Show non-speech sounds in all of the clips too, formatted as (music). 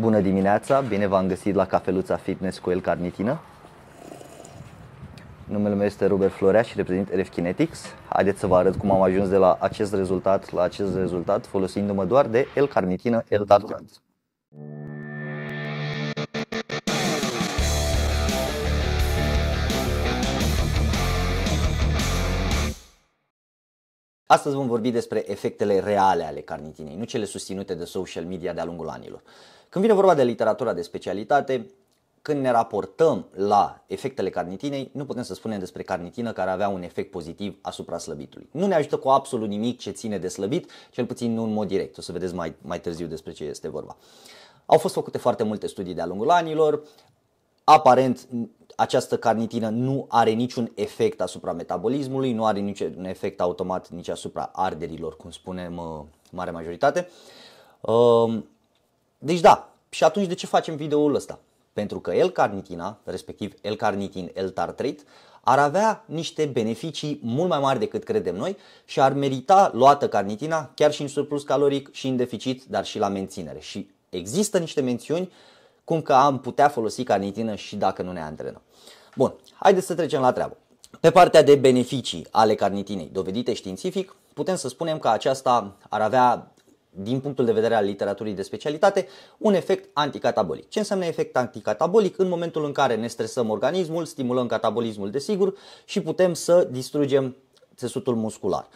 Bună dimineața, bine v-am găsit la Cafeluța Fitness cu El Carnitină. Numele meu este Robert Florea și reprezint RF Kinetics. Haideți să vă arăt cum am ajuns de la acest rezultat la acest rezultat folosindu-mă doar de el carnitină el tartrant Astăzi vom vorbi despre efectele reale ale carnitinei, nu cele susținute de social media de-a lungul anilor. Când vine vorba de literatura de specialitate, când ne raportăm la efectele carnitinei, nu putem să spunem despre carnitină care avea un efect pozitiv asupra slăbitului. Nu ne ajută cu absolut nimic ce ține de slăbit, cel puțin nu în mod direct. O să vedeți mai, mai târziu despre ce este vorba. Au fost făcute foarte multe studii de-a lungul anilor, aparent această carnitină nu are niciun efect asupra metabolismului, nu are niciun efect automat nici asupra arderilor, cum spunem mare majoritate. Ehm, deci da, și atunci de ce facem videoul ăsta? Pentru că L-carnitina, respectiv L-carnitin, L-tartrit, ar avea niște beneficii mult mai mari decât credem noi și ar merita luată carnitina chiar și în surplus caloric și în deficit, dar și la menținere. Și există niște mențiuni uh, cum că am putea folosi carnitină și dacă nu ne antrenăm. Bun, haideți să trecem la treabă. Pe partea de beneficii ale carnitinei dovedite științific, putem să spunem că aceasta ar avea din punctul de vedere al literaturii de specialitate, un efect anticatabolic. Ce înseamnă efect anticatabolic? În momentul în care ne stresăm organismul, stimulăm catabolismul desigur și putem să distrugem țesutul muscular.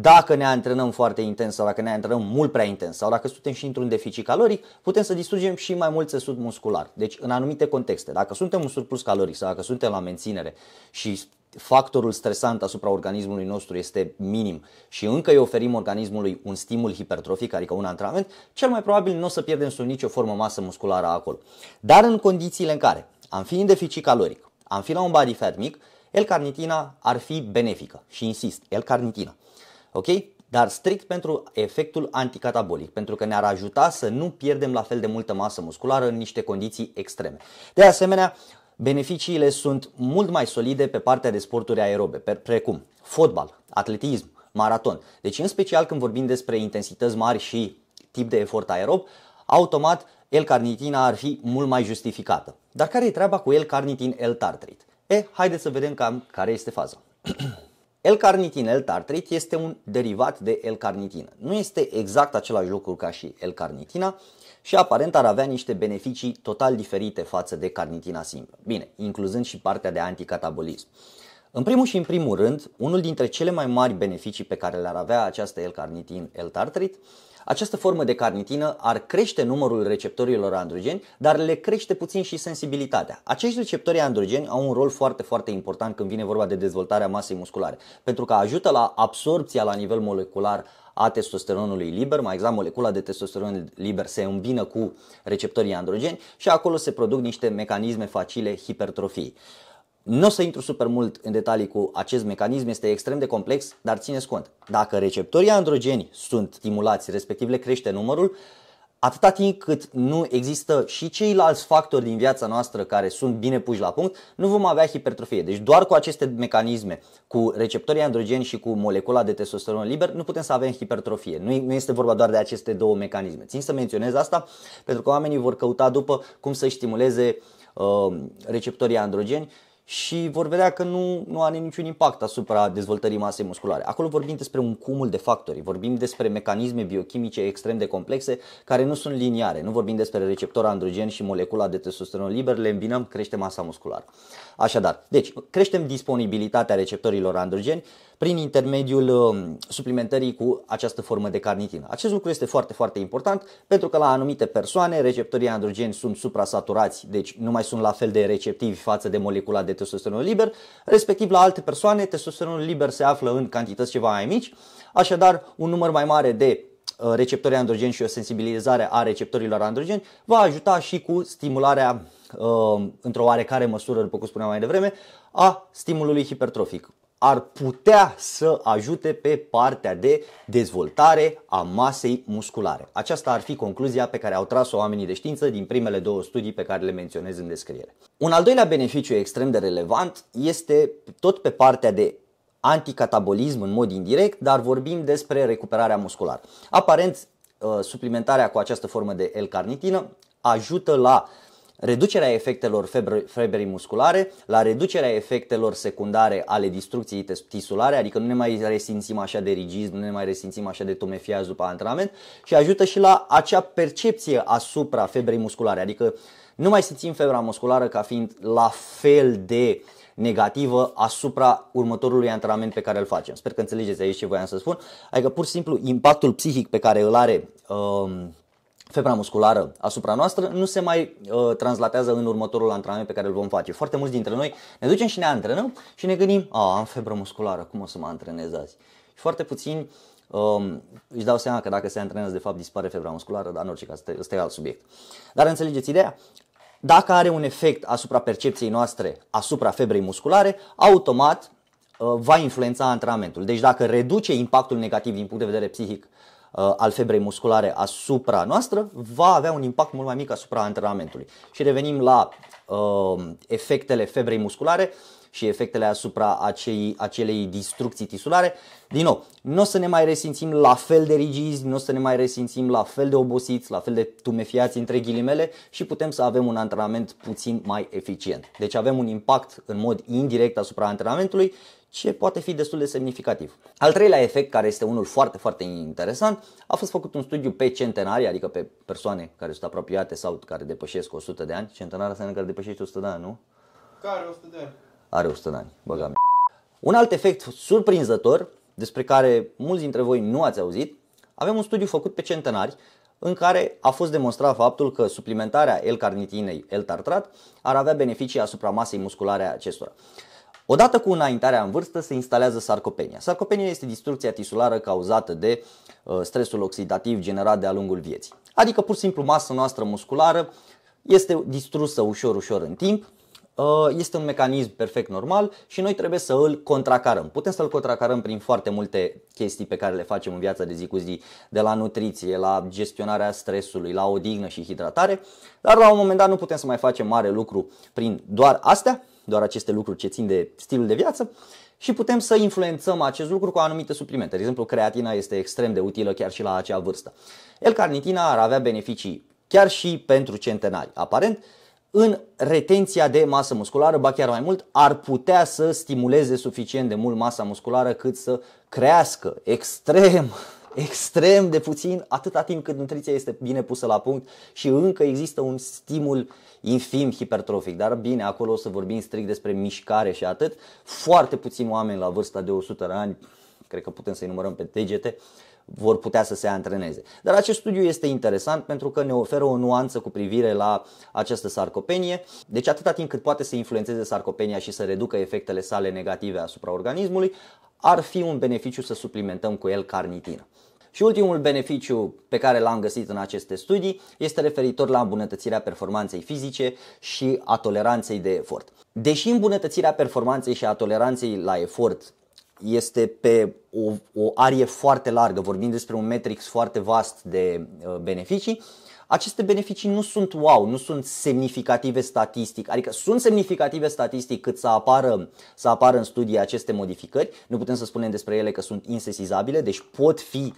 Dacă ne antrenăm foarte intens sau dacă ne antrenăm mult prea intens sau dacă suntem și într-un deficit caloric, putem să distrugem și mai mult țesut muscular. Deci în anumite contexte, dacă suntem în surplus caloric sau dacă suntem la menținere și factorul stresant asupra organismului nostru este minim și încă îi oferim organismului un stimul hipertrofic, adică un antrenament, cel mai probabil nu o să pierdem sub nicio formă masă musculară acolo. Dar în condițiile în care am fi în deficit caloric, am fi la un body fat mic, L-carnitina ar fi benefică și insist, L-carnitina ok? dar strict pentru efectul anticatabolic, pentru că ne-ar ajuta să nu pierdem la fel de multă masă musculară în niște condiții extreme. De asemenea, beneficiile sunt mult mai solide pe partea de sporturi aerobe, precum fotbal, atletism, maraton. Deci, în special când vorbim despre intensități mari și tip de efort aerob, automat L-carnitina ar fi mult mai justificată. Dar care e treaba cu L-carnitin L-tartrit? E, haideți să vedem cam care este faza. (clears throat) L-carnitin, L-tartrit este un derivat de L-carnitină. Nu este exact același lucru ca și L-carnitina și aparent ar avea niște beneficii total diferite față de carnitina simplă. Bine, incluzând și partea de anticatabolism. În primul și în primul rând, unul dintre cele mai mari beneficii pe care le-ar avea această L-carnitin, L-tartrit această formă de carnitină ar crește numărul receptorilor androgeni, dar le crește puțin și sensibilitatea. Acești receptori androgeni au un rol foarte, foarte important când vine vorba de dezvoltarea masei musculare, pentru că ajută la absorpția la nivel molecular a testosteronului liber, mai exact molecula de testosteron liber se îmbină cu receptorii androgeni și acolo se produc niște mecanisme facile hipertrofii. Nu o să intru super mult în detalii cu acest mecanism, este extrem de complex, dar țineți cont. Dacă receptorii androgeni sunt stimulați, respectiv le crește numărul, atâta timp cât nu există și ceilalți factori din viața noastră care sunt bine puși la punct, nu vom avea hipertrofie. Deci doar cu aceste mecanisme, cu receptorii androgeni și cu molecula de testosteron liber, nu putem să avem hipertrofie. Nu, este vorba doar de aceste două mecanisme. Țin să menționez asta pentru că oamenii vor căuta după cum să stimuleze uh, receptorii androgeni și vor vedea că nu, nu are niciun impact asupra dezvoltării masei musculare. Acolo vorbim despre un cumul de factori, vorbim despre mecanisme biochimice extrem de complexe care nu sunt liniare, nu vorbim despre receptor androgen și molecula de testosteron liber, le îmbinăm, crește masa musculară. Așadar, deci creștem disponibilitatea receptorilor androgeni, prin intermediul um, suplimentării cu această formă de carnitină. Acest lucru este foarte, foarte important pentru că la anumite persoane receptorii androgeni sunt suprasaturați, deci nu mai sunt la fel de receptivi față de molecula de testosteron liber, respectiv la alte persoane testosteronul liber se află în cantități ceva mai mici, așadar un număr mai mare de uh, receptorii androgeni și o sensibilizare a receptorilor androgeni va ajuta și cu stimularea uh, într-o oarecare măsură, după cum spuneam mai devreme, a stimulului hipertrofic ar putea să ajute pe partea de dezvoltare a masei musculare. Aceasta ar fi concluzia pe care au tras-o oamenii de știință din primele două studii pe care le menționez în descriere. Un al doilea beneficiu extrem de relevant este tot pe partea de anticatabolism în mod indirect, dar vorbim despre recuperarea musculară. Aparent, uh, suplimentarea cu această formă de L-carnitină ajută la uh, reducerea efectelor febrei musculare, la reducerea efectelor secundare ale distrucției tisulare, adică nu ne mai resimțim așa de rigizi, nu ne mai resimțim așa de tumefiați după antrenament și ajută și la acea percepție asupra febrei musculare, adică nu mai simțim febra musculară ca fiind la fel de negativă asupra următorului antrenament pe care îl facem. Sper că înțelegeți aici ce voiam să spun. Adică pur și simplu impactul psihic pe care îl are uh, febra musculară asupra noastră nu se mai uh, translatează în următorul antrenament pe care îl vom face. Foarte mulți dintre noi ne ducem și ne antrenăm și ne gândim, a, am febră musculară, cum o să mă antrenez azi? Și foarte puțini um, își dau seama că dacă se antrenează, de fapt dispare febra musculară, dar în orice caz, ăsta e alt subiect. Dar înțelegeți ideea? Dacă are un efect asupra percepției noastre, asupra febrei musculare, automat uh, va influența antrenamentul. Deci dacă reduce impactul negativ din punct de vedere psihic Uh, al febrei musculare asupra noastră va avea un impact mult mai mic asupra antrenamentului. Și revenim la uh, efectele febrei musculare și efectele asupra acei, acelei distrucții tisulare. Din nou, nu o să ne mai resimțim la fel de rigizi, nu o să ne mai resimțim la fel de obosiți, la fel de tumefiați între ghilimele și putem să avem un antrenament puțin mai eficient. Deci avem un impact în mod indirect asupra antrenamentului ce poate fi destul de semnificativ. Al treilea efect, care este unul foarte, foarte interesant, a fost făcut un studiu pe centenari, adică pe persoane care sunt apropiate sau care depășesc 100 de ani. Centenar înseamnă care depășește 100 de ani, nu? Care 100 de ani? Are 100 de ani, băgam. Un alt efect surprinzător, despre care mulți dintre voi nu ați auzit, avem un studiu făcut pe centenari în care a fost demonstrat faptul că suplimentarea L-carnitinei L-tartrat ar avea beneficii asupra masei musculare a acestora. Odată cu înaintarea în vârstă se instalează sarcopenia. Sarcopenia este distrucția tisulară cauzată de uh, stresul oxidativ generat de-a lungul vieții. Adică pur și simplu masa noastră musculară este distrusă ușor ușor în timp, uh, este un mecanism perfect normal și noi trebuie să îl contracarăm. Putem să-l contracarăm prin foarte multe chestii pe care le facem în viața de zi cu zi, de la nutriție, la gestionarea stresului, la odihnă și hidratare, dar la un moment dat nu putem să mai facem mare lucru prin doar astea doar aceste lucruri ce țin de stilul de viață și putem să influențăm acest lucru cu anumite suplimente. De exemplu, creatina este extrem de utilă chiar și la acea vârstă. L-carnitina ar avea beneficii chiar și pentru centenari. Aparent, în retenția de masă musculară, ba chiar mai mult, ar putea să stimuleze suficient de mult masa musculară cât să crească extrem extrem de puțin atâta timp cât nutriția este bine pusă la punct și încă există un stimul infim hipertrofic, dar bine, acolo o să vorbim strict despre mișcare și atât. Foarte puțini oameni la vârsta de 100 de ani, cred că putem să-i numărăm pe degete, vor putea să se antreneze. Dar acest studiu este interesant pentru că ne oferă o nuanță cu privire la această sarcopenie. Deci atâta timp cât poate să influențeze sarcopenia și să reducă efectele sale negative asupra organismului, ar fi un beneficiu să suplimentăm cu el carnitină. Și ultimul beneficiu pe care l-am găsit în aceste studii este referitor la îmbunătățirea performanței fizice și a toleranței de efort. Deși îmbunătățirea performanței și a toleranței la efort este pe o, o arie foarte largă, vorbim despre un matrix foarte vast de uh, beneficii, aceste beneficii nu sunt wow, nu sunt semnificative statistic, adică sunt semnificative statistic cât să apară, să apară în studii aceste modificări, nu putem să spunem despre ele că sunt insesizabile, deci pot fi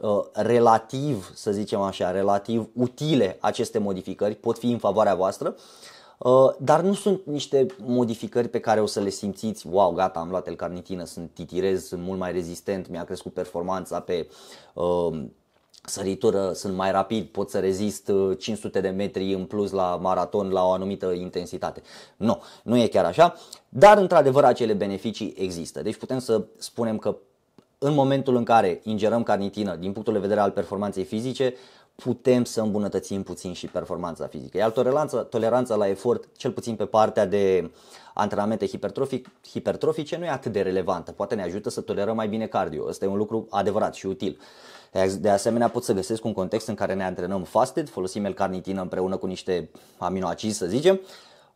Uh, relativ, să zicem așa, relativ utile aceste modificări, pot fi în favoarea voastră, uh, dar nu sunt niște modificări pe care o să le simțiți, wow, gata, am luat L-carnitină, sunt titirez, sunt mult mai rezistent, mi-a crescut performanța pe uh, săritură, sunt mai rapid, pot să rezist 500 de metri în plus la maraton la o anumită intensitate. Nu, nu e chiar așa, dar într-adevăr acele beneficii există. Deci putem să spunem că în momentul în care ingerăm carnitină din punctul de vedere al performanței fizice, putem să îmbunătățim puțin și performanța fizică. Iar toleranța, toleranța la efort, cel puțin pe partea de antrenamente hipertrofic, hipertrofice, nu e atât de relevantă. Poate ne ajută să tolerăm mai bine cardio. Ăsta e un lucru adevărat și util. De asemenea, pot să găsesc un context în care ne antrenăm fasted, folosim L-carnitină împreună cu niște aminoacizi, să zicem,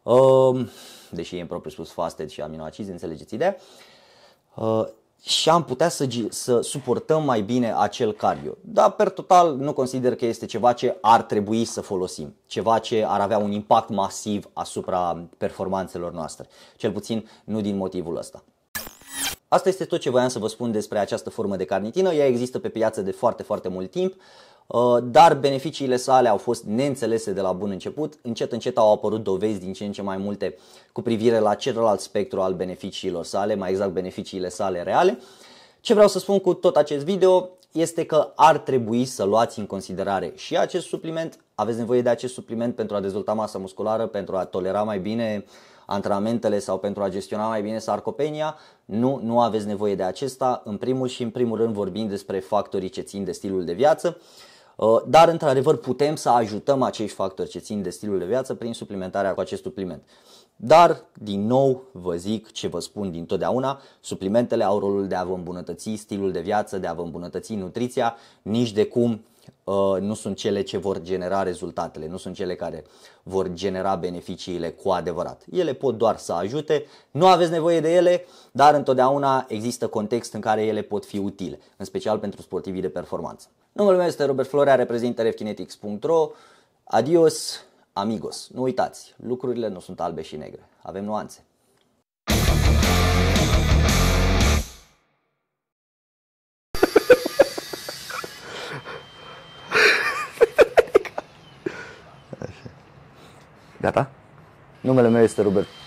ehm, deși e în propriu spus fasted și aminoacizi, înțelegeți ideea. Ehm, și am putea să, să suportăm mai bine acel cardio. Dar, per total, nu consider că este ceva ce ar trebui să folosim, ceva ce ar avea un impact masiv asupra performanțelor noastre. Cel puțin nu din motivul ăsta. Asta este tot ce voiam să vă spun despre această formă de carnitină. Ea există pe piață de foarte, foarte mult timp. Uh, dar beneficiile sale au fost neînțelese de la bun început. Încet, încet au apărut dovezi din ce în ce mai multe cu privire la celălalt spectru al beneficiilor sale, mai exact beneficiile sale reale. Ce vreau să spun cu tot acest video este că ar trebui să luați în considerare și acest supliment. Aveți nevoie de acest supliment pentru a dezvolta masa musculară, pentru a tolera mai bine antrenamentele sau pentru a gestiona mai bine sarcopenia, nu, nu aveți nevoie de acesta. În primul și în primul rând vorbim despre factorii ce țin de stilul de viață. Uh, dar, într-adevăr, putem să ajutăm acești factori ce țin de stilul de viață prin suplimentarea cu acest supliment. Dar, din nou, vă zic ce vă spun din totdeauna, suplimentele au rolul de a vă îmbunătăți stilul de viață, de a vă îmbunătăți nutriția, nici de cum uh, nu sunt cele ce vor genera rezultatele, nu sunt cele care vor genera beneficiile cu adevărat. Ele pot doar să ajute, nu aveți nevoie de ele, dar întotdeauna există context în care ele pot fi utile, în special pentru sportivii de performanță. Numele meu este Robert Florea, reprezintă refkinetics.ro. Adios, amigos. Nu uitați, lucrurile nu sunt albe și negre. Avem nuanțe. Gata? Numele meu este Robert